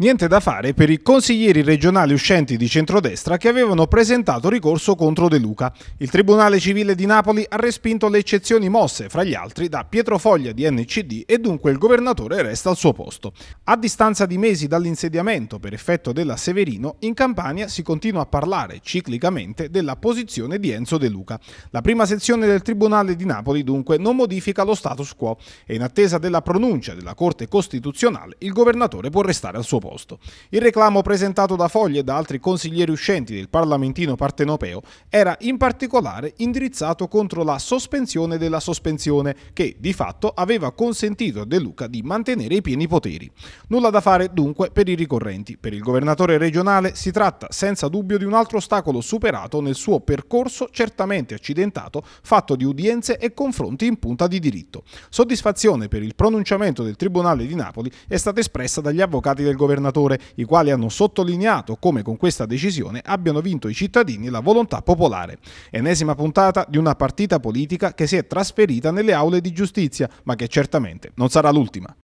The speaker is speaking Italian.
Niente da fare per i consiglieri regionali uscenti di centrodestra che avevano presentato ricorso contro De Luca. Il Tribunale Civile di Napoli ha respinto le eccezioni mosse, fra gli altri, da Pietro Foglia di NCD e dunque il governatore resta al suo posto. A distanza di mesi dall'insediamento per effetto della Severino, in Campania si continua a parlare ciclicamente della posizione di Enzo De Luca. La prima sezione del Tribunale di Napoli dunque non modifica lo status quo e in attesa della pronuncia della Corte Costituzionale il governatore può restare al suo posto posto. Il reclamo presentato da Foglie e da altri consiglieri uscenti del parlamentino partenopeo era in particolare indirizzato contro la sospensione della sospensione, che di fatto aveva consentito a De Luca di mantenere i pieni poteri. Nulla da fare dunque per i ricorrenti. Per il governatore regionale si tratta senza dubbio di un altro ostacolo superato nel suo percorso certamente accidentato, fatto di udienze e confronti in punta di diritto. Soddisfazione per il pronunciamento del Tribunale di Napoli è stata espressa dagli avvocati del governatore governatore, i quali hanno sottolineato come con questa decisione abbiano vinto i cittadini la volontà popolare. Enesima puntata di una partita politica che si è trasferita nelle aule di giustizia, ma che certamente non sarà l'ultima.